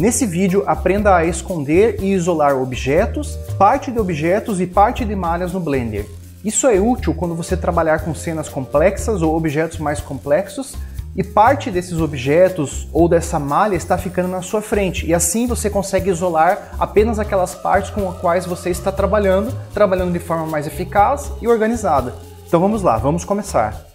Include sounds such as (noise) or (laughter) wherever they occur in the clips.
Nesse vídeo, aprenda a esconder e isolar objetos, parte de objetos e parte de malhas no Blender. Isso é útil quando você trabalhar com cenas complexas ou objetos mais complexos e parte desses objetos ou dessa malha está ficando na sua frente e assim você consegue isolar apenas aquelas partes com as quais você está trabalhando, trabalhando de forma mais eficaz e organizada. Então vamos lá, vamos começar.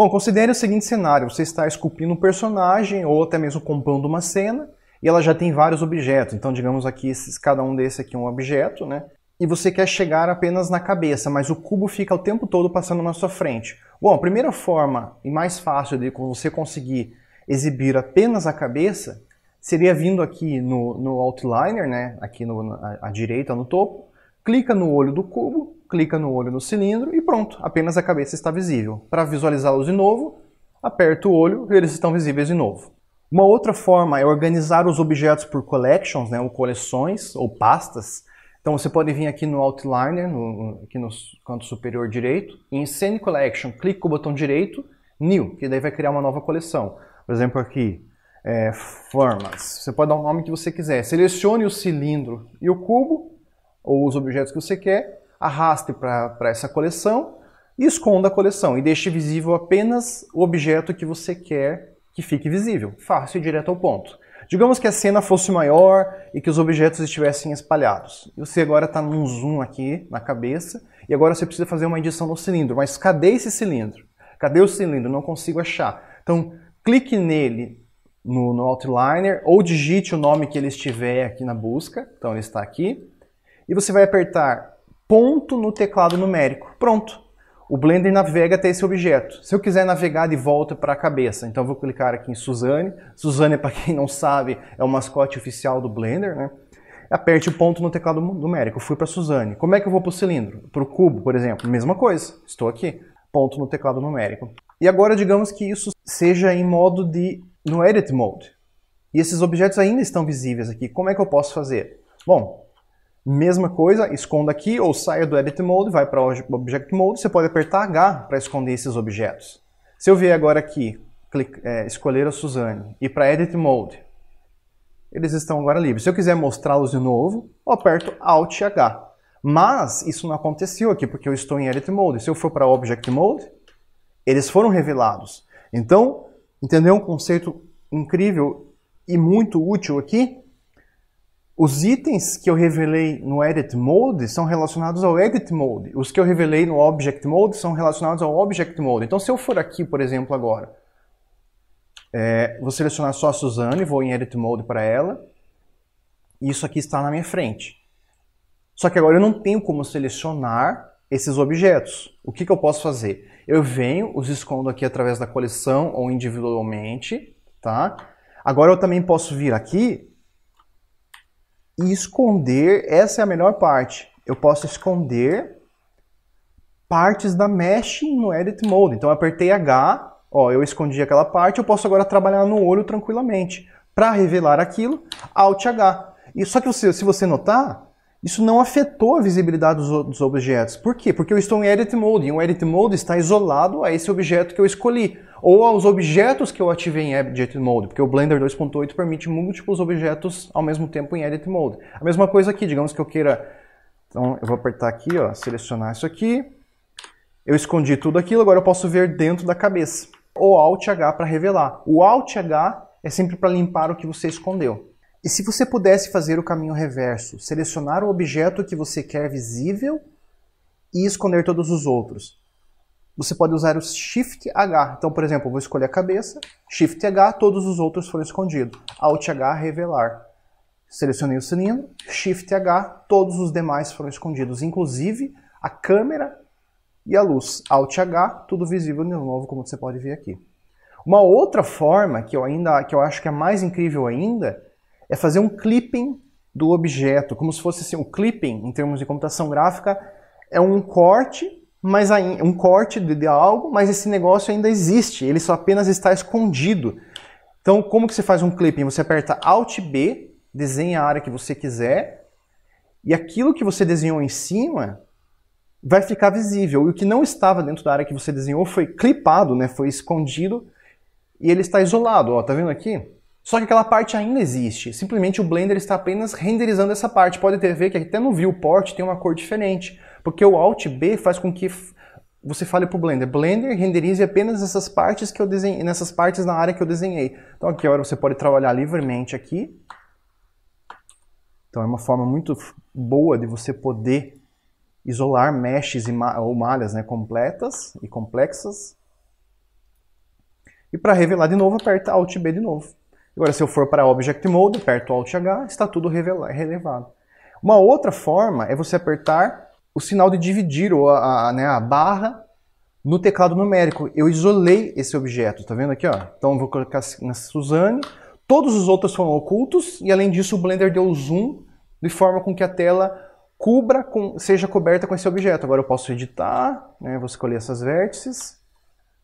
Bom, considere o seguinte cenário: você está esculpindo um personagem ou até mesmo compondo uma cena e ela já tem vários objetos. Então, digamos aqui, esses, cada um desses aqui é um objeto, né? E você quer chegar apenas na cabeça, mas o cubo fica o tempo todo passando na sua frente. Bom, a primeira forma e mais fácil de você conseguir exibir apenas a cabeça seria vindo aqui no, no outliner, né? Aqui no, na, à direita, no topo, clica no olho do cubo, clica no olho no cilindro e pronto, apenas a cabeça está visível. Para visualizá-los de novo, aperta o olho e eles estão visíveis de novo. Uma outra forma é organizar os objetos por collections, né, ou coleções, ou pastas. Então você pode vir aqui no Outliner, no, aqui no canto superior direito, e em Scene Collection, clica com o botão direito, New, que daí vai criar uma nova coleção. Por exemplo aqui, é, Formas. Você pode dar o nome que você quiser. Selecione o cilindro e o cubo, ou os objetos que você quer, arraste para essa coleção e esconda a coleção e deixe visível apenas o objeto que você quer que fique visível. Fácil e direto ao ponto. Digamos que a cena fosse maior e que os objetos estivessem espalhados. Você agora está num zoom aqui na cabeça e agora você precisa fazer uma edição no cilindro. Mas cadê esse cilindro? Cadê o cilindro? Não consigo achar. Então, clique nele no, no Outliner ou digite o nome que ele estiver aqui na busca. Então, ele está aqui e você vai apertar ponto no teclado numérico. Pronto. O Blender navega até esse objeto. Se eu quiser navegar de volta para a cabeça, então eu vou clicar aqui em Suzane. Suzane, para quem não sabe, é o mascote oficial do Blender, né? Aperte o ponto no teclado numérico. Eu fui para Suzane. Como é que eu vou para o cilindro? Para o cubo, por exemplo. Mesma coisa. Estou aqui. Ponto no teclado numérico. E agora, digamos que isso seja em modo de... no Edit Mode. E esses objetos ainda estão visíveis aqui. Como é que eu posso fazer? Bom, Mesma coisa, esconda aqui ou saia do Edit Mode, vai para o Object Mode, você pode apertar H para esconder esses objetos. Se eu vier agora aqui, é, escolher a Suzane e para Edit Mode, eles estão agora livres. Se eu quiser mostrá-los de novo, eu aperto Alt H. Mas isso não aconteceu aqui, porque eu estou em Edit Mode. Se eu for para Object Mode, eles foram revelados. Então, entendeu um conceito incrível e muito útil aqui? Os itens que eu revelei no edit mode são relacionados ao edit mode. Os que eu revelei no object mode são relacionados ao object mode. Então, se eu for aqui, por exemplo, agora, é, vou selecionar só a Suzane, vou em edit mode para ela. E isso aqui está na minha frente. Só que agora eu não tenho como selecionar esses objetos. O que, que eu posso fazer? Eu venho, os escondo aqui através da coleção ou individualmente, tá? Agora eu também posso vir aqui e esconder, essa é a melhor parte. Eu posso esconder partes da mesh no Edit Mode. Então eu apertei H, ó, eu escondi aquela parte, eu posso agora trabalhar no olho tranquilamente. Para revelar aquilo, Alt H. E só que você, se você notar, isso não afetou a visibilidade dos, dos objetos. Por quê? Porque eu estou em edit mode e o edit mode está isolado a esse objeto que eu escolhi ou aos objetos que eu ativei em Edit Mode, porque o Blender 2.8 permite múltiplos objetos ao mesmo tempo em Edit Mode. A mesma coisa aqui, digamos que eu queira... Então, eu vou apertar aqui, ó, selecionar isso aqui. Eu escondi tudo aquilo, agora eu posso ver dentro da cabeça. Ou Alt H para revelar. O Alt H é sempre para limpar o que você escondeu. E se você pudesse fazer o caminho reverso, selecionar o objeto que você quer visível e esconder todos os outros. Você pode usar o Shift H. Então, por exemplo, eu vou escolher a cabeça, Shift H, todos os outros foram escondidos. Alt H, revelar. Selecionei o cilindro, Shift H, todos os demais foram escondidos, inclusive a câmera e a luz. Alt H, tudo visível de novo, como você pode ver aqui. Uma outra forma que eu ainda que eu acho que é mais incrível ainda é fazer um clipping do objeto, como se fosse assim, o clipping, em termos de computação gráfica, é um corte, mas aí, um corte de, de algo, mas esse negócio ainda existe, ele só apenas está escondido. Então, como que se faz um clipping? Você aperta Alt B, desenha a área que você quiser, e aquilo que você desenhou em cima vai ficar visível. E o que não estava dentro da área que você desenhou foi clipado, né? foi escondido, e ele está isolado. Ó, tá vendo aqui? Só que aquela parte ainda existe, simplesmente o Blender está apenas renderizando essa parte. Pode ter ver que até no viewport tem uma cor diferente, porque o Alt B faz com que você fale para o Blender, Blender renderize apenas essas partes que eu desenhei, nessas partes na área que eu desenhei. Então aqui agora você pode trabalhar livremente aqui. Então é uma forma muito boa de você poder isolar meshes ma ou malhas né, completas e complexas. E para revelar de novo, aperta Alt B de novo. Agora, se eu for para Object Mode, aperto Alt H, está tudo relevado. Uma outra forma é você apertar o sinal de dividir, ou a, a, né, a barra, no teclado numérico. Eu isolei esse objeto, tá vendo aqui? Ó? Então, vou colocar assim, na Suzane. Todos os outros foram ocultos, e além disso, o Blender deu zoom, de forma com que a tela cubra com, seja coberta com esse objeto. Agora eu posso editar, né, vou escolher essas vértices,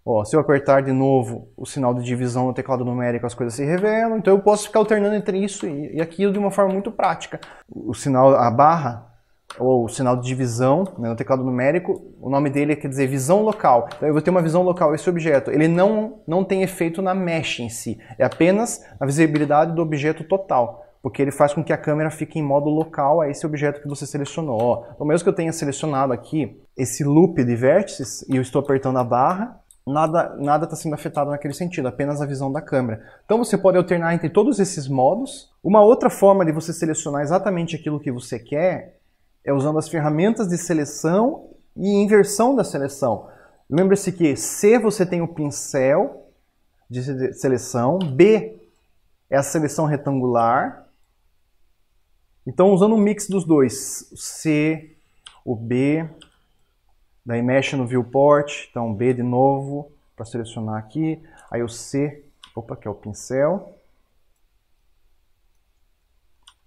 Ó, se eu apertar de novo o sinal de divisão no teclado numérico, as coisas se revelam. Então eu posso ficar alternando entre isso e aquilo de uma forma muito prática. O sinal, a barra, ou o sinal de divisão né, no teclado numérico, o nome dele quer dizer visão local. Então eu vou ter uma visão local, esse objeto. Ele não, não tem efeito na mesh em si, é apenas a visibilidade do objeto total. Porque ele faz com que a câmera fique em modo local a esse objeto que você selecionou. Ó, então, mesmo que eu tenha selecionado aqui esse loop de vértices e eu estou apertando a barra, nada nada está sendo afetado naquele sentido, apenas a visão da câmera. Então você pode alternar entre todos esses modos. Uma outra forma de você selecionar exatamente aquilo que você quer é usando as ferramentas de seleção e inversão da seleção. Lembre-se que C você tem o pincel de seleção, B é a seleção retangular. Então usando um mix dos dois, C, o B Daí mexe no viewport, então B de novo para selecionar aqui. Aí o C, opa, que é o pincel.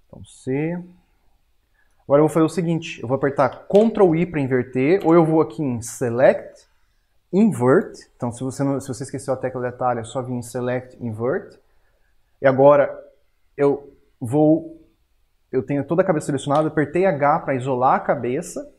Então C. Agora eu vou fazer o seguinte, eu vou apertar Ctrl I para inverter, ou eu vou aqui em Select, Invert. Então se você, não, se você esqueceu a tecla de atalho, é só vir em Select, Invert. E agora eu vou, eu tenho toda a cabeça selecionada, apertei H para isolar a cabeça,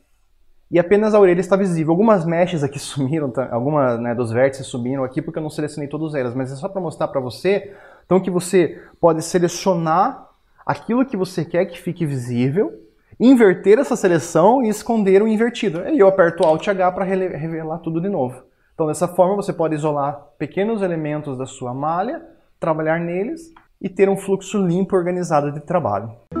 e apenas a orelha está visível. Algumas mechas aqui (laughs) sumiram, tá? algumas né, dos vértices sumiram aqui porque eu não selecionei todas elas, mas é só para mostrar para você então que você pode selecionar aquilo que você quer que fique visível, inverter essa seleção e esconder o invertido. E eu aperto Alt H para revelar tudo de novo. Então dessa forma você pode isolar pequenos elementos da sua malha, trabalhar neles e ter um fluxo limpo e organizado de trabalho.